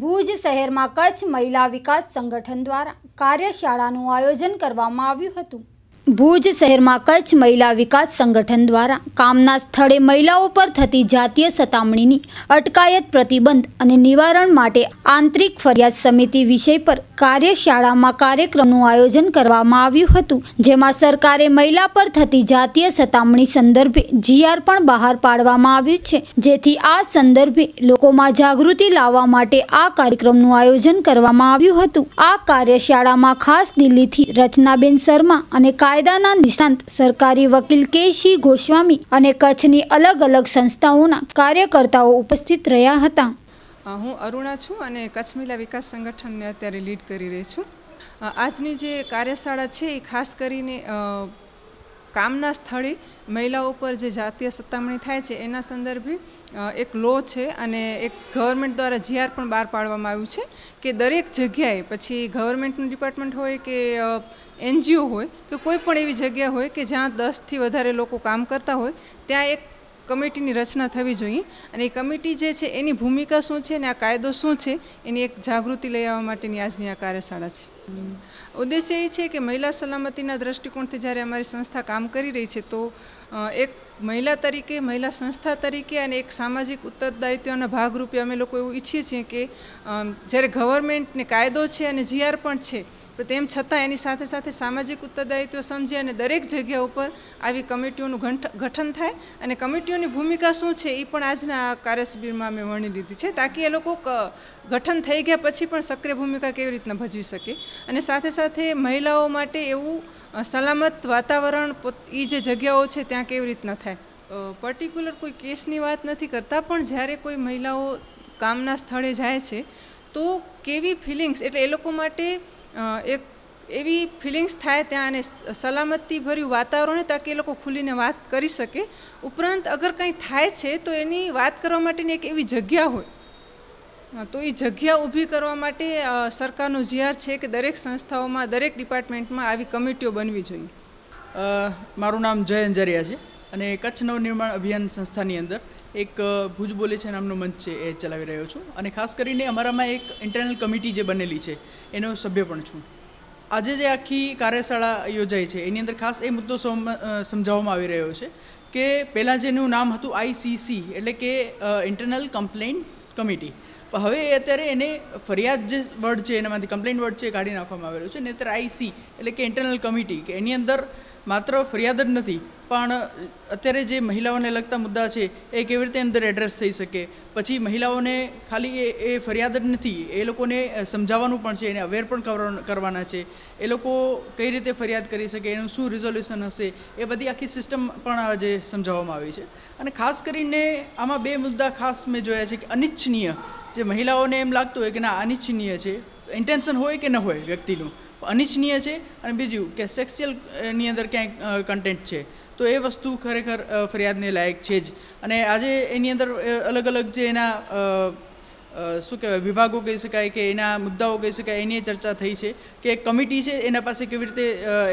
ભુજ શહેરમાં કચ્છ મહિલા વિકાસ સંગઠન દ્વારા કાર્યશાળાનું આયોજન કરવામાં આવ્યું હતું ભુજ શહેરમાં કચ્છ મહિલા વિકાસ સંગઠન દ્વારા કામના સ્થળે મહિલાઓ પર થતી જાતીય સતામણીની અટકાયત પ્રતિબંધ અને નિવારણ માટે આંતરિક ફરિયાદ સમિતિ વિષય પર કાર્યશાળામાં કાર્યક્રમનું આયોજન કરવામાં આવ્યું હતું જેમાં સરકારે મહિલા પર થતી જાતીય સતામણી સંદર્ભે જીઆર પણ બહાર પાડવામાં આવ્યું છે જેથી આ સંદર્ભે લોકોમાં જાગૃતિ લાવવા માટે આ કાર્યક્રમનું આયોજન કરવામાં આવ્યું હતું આ કાર્યશાળામાં ખાસ દિલ્હીથી રચનાબેન શર્મા અને કાર્ય કાયદાના નિષ્ણાંત સરકારી વકીલ કે સી ગોસ્વામી અને કચ્છની અલગ અલગ સંસ્થાઓના કાર્યકર્તાઓ ઉપસ્થિત રહ્યા હતા હું અરુણા છું અને કચ્છ મહિલા વિકાસ સંગઠનને અત્યારે લીડ કરી રહી છું આજની જે કાર્યશાળા છે એ ખાસ કરીને કામના સ્થળે મહિલાઓ પર જે જાતીય સત્તામણી થાય છે એના સંદર્ભે એક લો છે અને એક ગવર્મેન્ટ દ્વારા જીઆર પણ બહાર પાડવામાં આવ્યું છે કે દરેક જગ્યાએ પછી ગવર્મેન્ટનું ડિપાર્ટમેન્ટ હોય કે એનજીઓ હોય કે કોઈ પણ એવી જગ્યા હોય કે જ્યાં દસથી વધારે લોકો કામ કરતા હોય ત્યાં એક કમિટીની રચના થવી જોઈએ અને એ કમિટી જે છે એની ભૂમિકા શું છે અને આ કાયદો શું છે એની એક જાગૃતિ લઈ આવવા માટેની આજની આ કાર્યશાળા છે ઉદ્દેશ્ય એ છે કે મહિલા સલામતીના દ્રષ્ટિકોણથી જ્યારે અમારી સંસ્થા કામ કરી રહી છે તો એક મહિલા તરીકે મહિલા સંસ્થા તરીકે અને એક સામાજિક ઉત્તરદાયિત્વના ભાગરૂપે અમે લોકો એવું ઈચ્છીએ છીએ કે જ્યારે ગવર્મેન્ટને કાયદો છે અને જીઆર પણ છે તેમ છતાં એની સાથે સાથે સામાજિક ઉત્તરદાયિત્વ સમજી અને દરેક જગ્યા ઉપર આવી કમિટીઓનું ગઠન થાય અને કમિટીઓની ભૂમિકા શું છે એ પણ આજના કાર્યશિબિરમાં મેં વર્ણી લીધી છે તાકી એ લોકો ગઠન થઈ ગયા પછી પણ સક્રિય ભૂમિકા કેવી રીતના ભજવી શકે અને સાથે સાથે મહિલાઓ માટે એવું સલામત વાતાવરણ એ જે જગ્યાઓ છે ત્યાં કેવી રીતના થાય પર્ટિક્યુલર કોઈ કેસની વાત નથી કરતા પણ જ્યારે કોઈ મહિલાઓ કામના સ્થળે જાય છે તો કેવી ફિલિંગ્સ એટલે એ લોકો માટે એક એવી ફિલિંગ્સ થાય ત્યાં અને સલામતીભર્યું વાતાવરણ તાકી એ લોકો ખુલીને વાત કરી શકે ઉપરાંત અગર કંઈ થાય છે તો એની વાત કરવા માટેની એક એવી જગ્યા હોય તો એ જગ્યા ઊભી કરવા માટે સરકારનો જીઆર છે કે દરેક સંસ્થાઓમાં દરેક ડિપાર્ટમેન્ટમાં આવી કમિટીઓ બનવી જોઈએ મારું નામ જય અંજારિયા છે અને કચ્છ નવનિર્માણ અભિયાન સંસ્થાની અંદર એક ભુજ બોલે છે નામનો મંચ છે એ ચલાવી રહ્યો છું અને ખાસ કરીને અમારામાં એક ઇન્ટરનલ કમિટી જે બનેલી છે એનો સભ્ય પણ છું આજે જે આખી કાર્યશાળા યોજાઈ છે એની અંદર ખાસ એ મુદ્દો સમજાવવામાં આવી રહ્યો છે કે પહેલાં જેનું નામ હતું આઈસીસી એટલે કે ઇન્ટરનલ કમ્પ્લેન કમિટી હવે અત્યારે એને ફરિયાદ જે વર્ડ છે એનામાંથી કમ્પ્લેન વર્ડ છે કાઢી નાખવામાં આવેલું છે ને અત્યારે આઈસી એટલે કે ઇન્ટરનલ કમિટી કે એની અંદર માત્ર ફરિયાદ જ નથી પણ અત્યારે જે મહિલાઓને લગતા મુદ્દા છે એ કેવી રીતે અંદર એડ્રેસ થઈ શકે પછી મહિલાઓને ખાલી એ એ ફરિયાદ જ નથી એ લોકોને સમજાવવાનું પણ છે એને અવેર પણ કરવાના છે એ લોકો કઈ રીતે ફરિયાદ કરી શકે એનું શું રિઝોલ્યુશન હશે એ બધી આખી સિસ્ટમ પણ આજે સમજાવવામાં આવી છે અને ખાસ કરીને આમાં બે મુદ્દા ખાસ મેં જોયા છે કે અનિચ્છનીય જે મહિલાઓને એમ લાગતું હોય કે ના અનિચ્છનીય છે ઇન્ટેન્શન હોય કે ન હોય વ્યક્તિનું અનિચ્છનીય છે અને બીજું કે સેક્સ્યુઅલની અંદર ક્યાંય કન્ટેન્ટ છે તો એ વસ્તુ ખરેખર ફરિયાદને લાયક છે જ અને આજે એની અંદર અલગ અલગ જે એના શું કહેવાય વિભાગો કહી શકાય કે એના મુદ્દાઓ કહી શકાય એની ચર્ચા થઈ છે કે એક કમિટી છે એના પાસે કેવી રીતે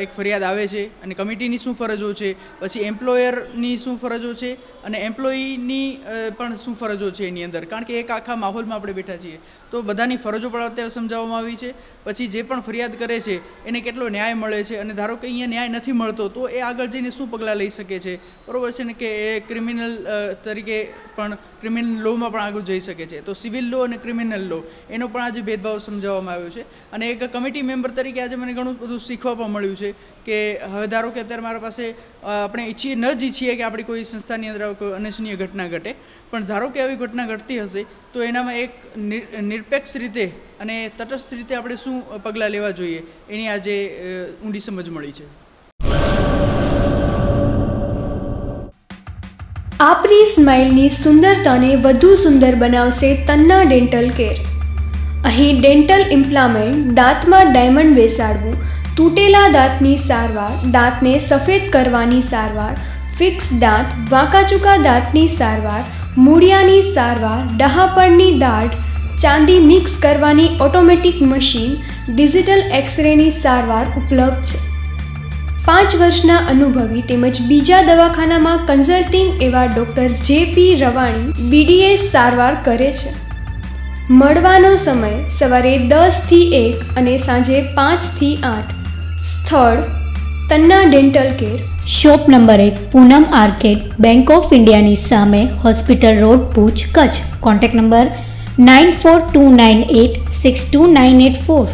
એક ફરિયાદ આવે છે અને કમિટીની શું ફરજો છે પછી એમ્પ્લોયરની શું ફરજો છે અને એમ્પ્લોયીની પણ શું ફરજો છે એની અંદર કારણ કે એક આખા માહોલમાં આપણે બેઠા છીએ તો બધાની ફરજો પણ અત્યારે સમજાવવામાં આવી છે પછી જે પણ ફરિયાદ કરે છે એને કેટલો ન્યાય મળે છે અને ધારો કે અહીંયા ન્યાય નથી મળતો તો એ આગળ જઈને શું પગલાં લઈ શકે છે બરાબર છે ને કે એ ક્રિમિનલ તરીકે પણ ક્રિમિનલ લોમાં પણ આગળ જઈ શકે છે તો સિવિલ લો અને ક્રિમિનલ લો એનો પણ આજે ભેદભાવ સમજાવવામાં આવ્યો છે અને એક કમિટી મેમ્બર તરીકે આજે મને ઘણું બધું શીખવા પણ મળ્યું છે કે હવે ધારો કે અત્યારે મારા પાસે આપણે ઈચ્છીએ ન જ ઈચ્છીએ કે આપણી કોઈ સંસ્થાની અંદર કોઈ અનિચ્છનીય ઘટના ઘટે પણ ધારો કે આવી ઘટના ઘટતી હશે તો એનામાં એક નિરપેક્ષ રીતે અને તટસ્થ રીતે આપણે શું પગલાં લેવા જોઈએ એની આજે ઊંડી સમજ મળી છે આપની સ્માઇલની સુંદરતાને વધુ સુંદર બનાવશે તન્ના ડેન્ટલ કેર અહીં ડેન્ટલ ઇમ્પ્લામેન્ટ દાંતમાં ડાયમંડ બેસાડવું તૂટેલા દાંતની સારવાર દાંતને સફેદ કરવાની સારવાર ફિક્સ દાંત વાંકાચૂકા દાંતની સારવાર મૂળિયાની સારવાર ડહાપણની દાઢ ચાંદી મિક્સ કરવાની ઓટોમેટિક મશીન ડિજિટલ એક્સરેની સારવાર ઉપલબ્ધ છે પાંચ વર્ષના અનુભવી તેમજ બીજા દવાખાનામાં કન્સલ્ટિંગ એવા ડૉક્ટર જે પી રવાણી બીડીએસ સારવાર કરે છે મળવાનો સમય સવારે દસથી એક અને સાંજે પાંચથી આઠ સ્થળ Tanna dental care shop number એક પૂનમ આર્કેડ બેંક ઓફ ઇન્ડિયાની સામે hospital road Bhuj Kutch contact number nine four two nine eight six two nine eight four